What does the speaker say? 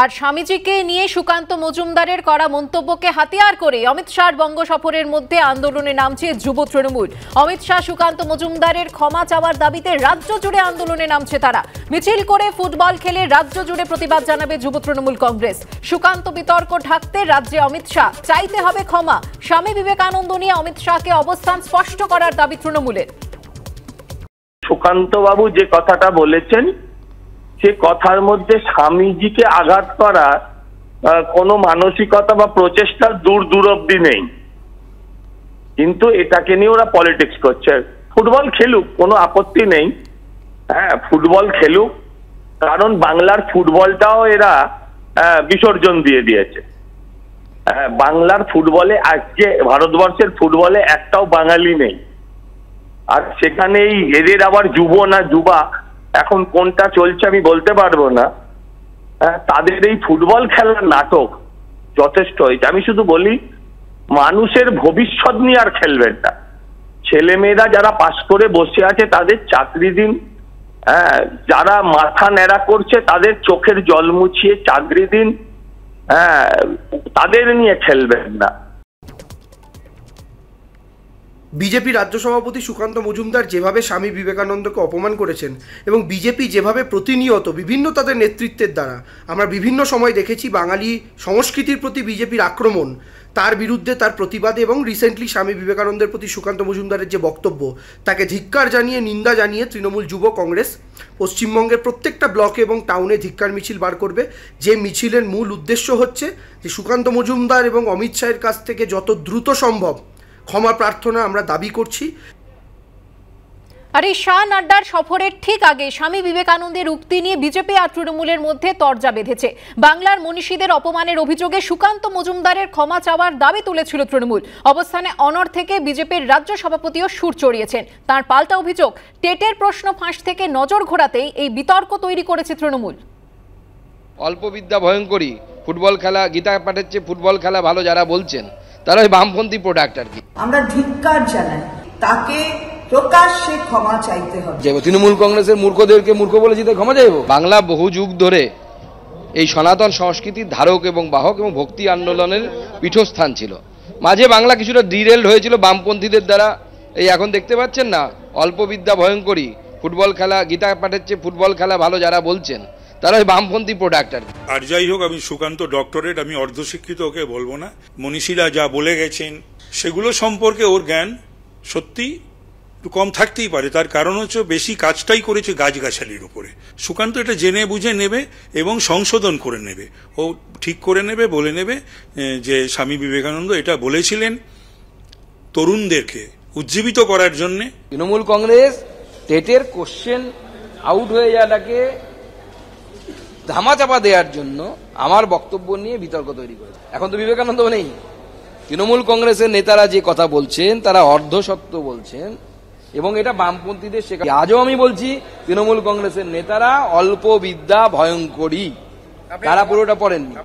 আর স্বামীজিকে নিয়ে সুকান্ত মজুমদারের করা মন্তব্যকে হাতিয়ার করে অমিত শাহর বঙ্গ সফরের মধ্যে আন্দোলনে নামছে যুব তৃণমূল অমিত শাহ সুকান্ত মজুমদারের ক্ষমা চাওয়ার দাবিতে রাজ্য জুড়ে আন্দোলনে নামছে তারা মিছিল করে ফুটবল খেলে রাজ্য জুড়ে প্রতিবাদ জানাবে যুব তৃণমূল কংগ্রেস সুকান্ত বিতর্ক ঢাকতে রাজ্যে অমিত শাহ চাইতে হবে ক্ষমা স্বামী বিবেকানন্দ নিয়ে অমিত শাহকে অবস্থান স্পষ্ট করার দাবি তৃণমূলের বাবু যে কথাটা বলেছেন সে কথার মধ্যে স্বামীজিকে আঘাত করা কোনো মানসিকতা বা প্রচেষ্টা দূর দূর অব্দি নেই কিন্তু এটাকে নিয়ে ওরা পলিটিক্স করছে ফুটবল খেলুক কোনো আপত্তি নেই হ্যাঁ ফুটবল খেলুক কারণ বাংলার ফুটবলটাও এরা বিসর্জন দিয়ে দিয়েছে বাংলার ফুটবলে আজকে ভারতবর্ষের ফুটবলে একটাও বাঙালি নেই আর সেখানে এই এদের আবার যুব না যুবা এখন কোনটা চলছে আমি বলতে পারবো না হ্যাঁ, তাদের এই ফুটবল খেলার নাটক যথেষ্ট হয়েছে আমি শুধু বলি মানুষের ভবিষ্যৎ নিয়ে আর খেলবেন না ছেলেমেয়েরা যারা পাস করে বসে আছে তাদের চাকরি দিন হ্যাঁ যারা মাথা ন্যাড়া করছে তাদের চোখের জল মুছিয়ে চাকরি দিন হ্যাঁ তাদের নিয়ে খেলবেন না বিজেপি রাজ্য সভাপতি সুকান্ত মজুমদার যেভাবে স্বামী বিবেকানন্দকে অপমান করেছেন এবং বিজেপি যেভাবে প্রতিনিয়ত বিভিন্ন তাদের নেতৃত্বের দ্বারা আমরা বিভিন্ন সময় দেখেছি বাঙালি সংস্কৃতির প্রতি বিজেপির আক্রমণ তার বিরুদ্ধে তার প্রতিবাদ এবং রিসেন্টলি স্বামী বিবেকানন্দের প্রতি সুকান্ত মজুমদারের যে বক্তব্য তাকে ধিক্কার জানিয়ে নিন্দা জানিয়ে তৃণমূল যুব কংগ্রেস পশ্চিমবঙ্গের প্রত্যেকটা ব্লকে এবং টাউনে ধিক্কার মিছিল বার করবে যে মিছিলের মূল উদ্দেশ্য হচ্ছে যে সুকান্ত মজুমদার এবং অমিত শাহের কাছ থেকে যত দ্রুত সম্ভব ক্ষমা প্রার্থনা আমরা দাবি করছি আর এই শাহ নাড্ডার সফরের ঠিক আগে স্বামী বিবেকানন্দের উক্তি নিয়ে বিজেপি আর তৃণমূলের মধ্যে তরজা বেঁধেছে বাংলার মনীষীদের অপমানের অভিযোগে সুকান্ত মজুমদারের ক্ষমা চাওয়ার দাবি তুলেছিল তৃণমূল অবস্থানে অনর থেকে বিজেপির রাজ্য সভাপতিও সুর চড়িয়েছেন তার পাল্টা অভিযোগ টেটের প্রশ্ন ফাঁস থেকে নজর ঘোরাতেই এই বিতর্ক তৈরি করেছে তৃণমূল অল্প বিদ্যা ভয়ঙ্করী ফুটবল খেলা গীতা পাঠাচ্ছে ফুটবল খেলা ভালো যারা বলছেন তারা ওই বামপন্থী প্রোডাক্ট আর কি আমরা ধিক্কার জানাই তাকে প্রকাশ্যে ক্ষমা চাইতে হবে যাইব তৃণমূল কংগ্রেসের মূর্খদেরকে মূর্খ বলে জিতে ক্ষমা যাইব বাংলা বহু যুগ ধরে এই সনাতন সংস্কৃতির ধারক এবং বাহক এবং ভক্তি আন্দোলনের পীঠস্থান ছিল মাঝে বাংলা কিছুটা ডিরেল্ড হয়েছিল বামপন্থীদের দ্বারা এই এখন দেখতে পাচ্ছেন না অল্প বিদ্যা ভয়ঙ্করী ফুটবল খেলা গীতা পাঠের চেয়ে ফুটবল খেলা ভালো যারা বলছেন তারা ওই বামপন্থী প্রোডাক্ট আর আর যাই হোক আমি সুকান্ত ডক্টরেট আমি অর্ধশিক্ষিত ওকে বলবো না মনীষীরা যা বলে গেছেন সেগুলো সম্পর্কে ওর জ্ঞান সত্যি একটু কম থাকতেই পারে তার কারণ হচ্ছে বেশি কাজটাই করেছে গাছগাছালির উপরে সুকান্ত এটা জেনে বুঝে নেবে এবং সংশোধন করে নেবে ও ঠিক করে নেবে বলে নেবে যে স্বামী বিবেকানন্দ এটা বলেছিলেন তরুণদেরকে উজ্জীবিত করার জন্যে তৃণমূল কংগ্রেস টেটের কোশ্চেন আউট হয়ে যাওয়াটাকে ধামাচাপা দেওয়ার জন্য আমার বক্তব্য নিয়ে বিতর্ক তৈরি করে এখন তো বিবেকানন্দ নেই তৃণমূল কংগ্রেসের নেতারা যে কথা বলছেন তারা সত্য বলছেন এবং এটা বামপন্থীদের শেখা আজও আমি বলছি তৃণমূল কংগ্রেসের নেতারা অল্প বিদ্যা ভয়ঙ্করী তারা পুরোটা পড়েননি